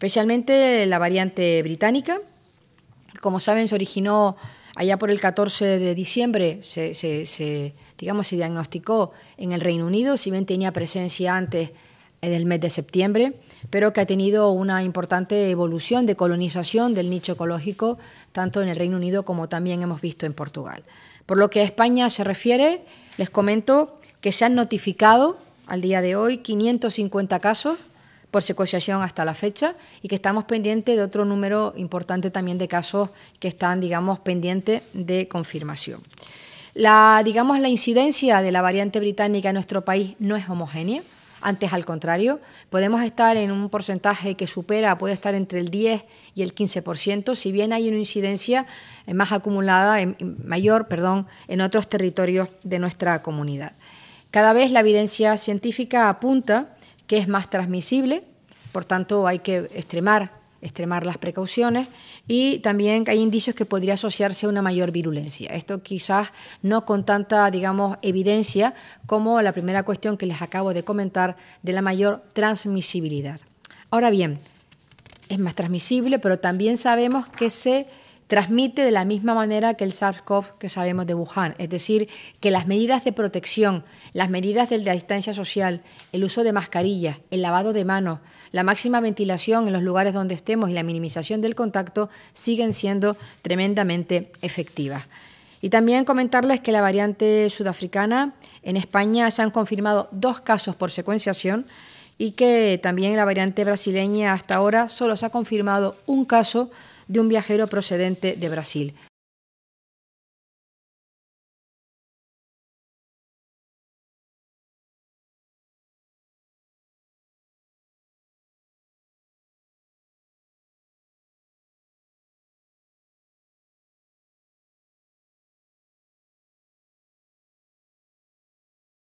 especialmente la variante británica. Como saben, se originó allá por el 14 de diciembre, se, digamos, se diagnosticó en el Reino Unido, si bien tenía presencia antes del mes de septiembre, pero que ha tenido una importante evolución de colonización del nicho ecológico, tanto en el Reino Unido como también hemos visto en Portugal. Por lo que a España se refiere, les comento que se han notificado al día de hoy 550 casos por secuenciación hasta la fecha y que estamos pendientes de otro número importante también de casos que están, digamos, pendientes de confirmación. La, digamos, la incidencia de la variante británica en nuestro país no es homogénea, antes al contrario, podemos estar en un porcentaje que supera, puede estar entre el 10 y el 15%, si bien hay una incidencia eh, más acumulada, mayor, perdón, en otros territorios de nuestra comunidad. Cada vez la evidencia científica apunta que es más transmisible, por tanto hay que extremar, extremar las precauciones y también hay indicios que podría asociarse a una mayor virulencia. Esto quizás no con tanta, digamos, evidencia como la primera cuestión que les acabo de comentar de la mayor transmisibilidad. Ahora bien, es más transmisible, pero también sabemos que se transmite de la misma manera que el SARS-CoV que sabemos de Wuhan. Es decir, que las medidas de protección, las medidas de la distancia social, el uso de mascarillas, el lavado de manos, la máxima ventilación en los lugares donde estemos y la minimización del contacto siguen siendo tremendamente efectivas. Y también comentarles que la variante sudafricana en España se han confirmado dos casos por secuenciación y que también la variante brasileña hasta ahora solo se ha confirmado un caso de un viajero procedente de Brasil.